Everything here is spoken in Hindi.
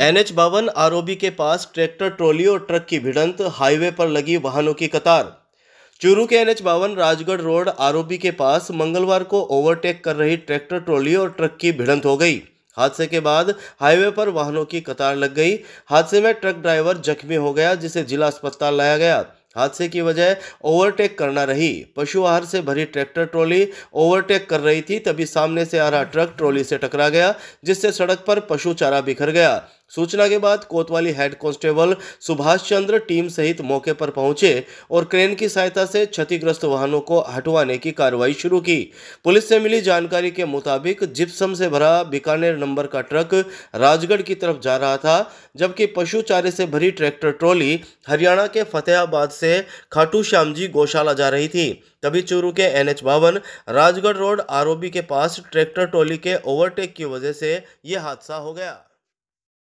एन एच बावन आरओबी के पास ट्रैक्टर ट्रॉली और ट्रक की भिड़ंत हाईवे पर लगी वाहनों की कतार चूरू के एन एच बावन राजगढ़ रोड आरओबी के पास मंगलवार को ओवरटेक कर रही ट्रैक्टर ट्रॉली और ट्रक की भिड़ंत हो गई हादसे के बाद हाईवे पर वाहनों की कतार लग गई हादसे में ट्रक ड्राइवर जख्मी हो गया जिसे जिला अस्पताल लाया गया हादसे की वजह ओवरटेक करना रही पशु आहार से भरी ट्रैक्टर ट्रॉली ओवरटेक कर रही थी तभी सामने से आ रहा ट्रक ट्रॉली से टकरा गया जिससे सड़क पर पशु चारा बिखर गया सूचना के बाद कोतवाली head constable Subhash Chandra team सहित मौके पर पहुंचे और क्रेन की सहायता से क्षतिग्रस्त वाहनों को हटवाने की कार्रवाई शुरू की पुलिस से मिली जानकारी के मुताबिक जिप्सम से भरा बीकानेर नंबर का ट्रक राजगढ़ की तरफ जा रहा था जबकि पशु चारे से भरी ट्रैक्टर ट्रॉली हरियाणा के फतेहाबाद से खाटू श्याम जी गौशाला जा रही थी तभी चूरू के एन एच बावन राजगढ़ रोड आरओबी के पास ट्रैक्टर ट्रॉली के ओवरटेक की वजह से ये हादसा हो गया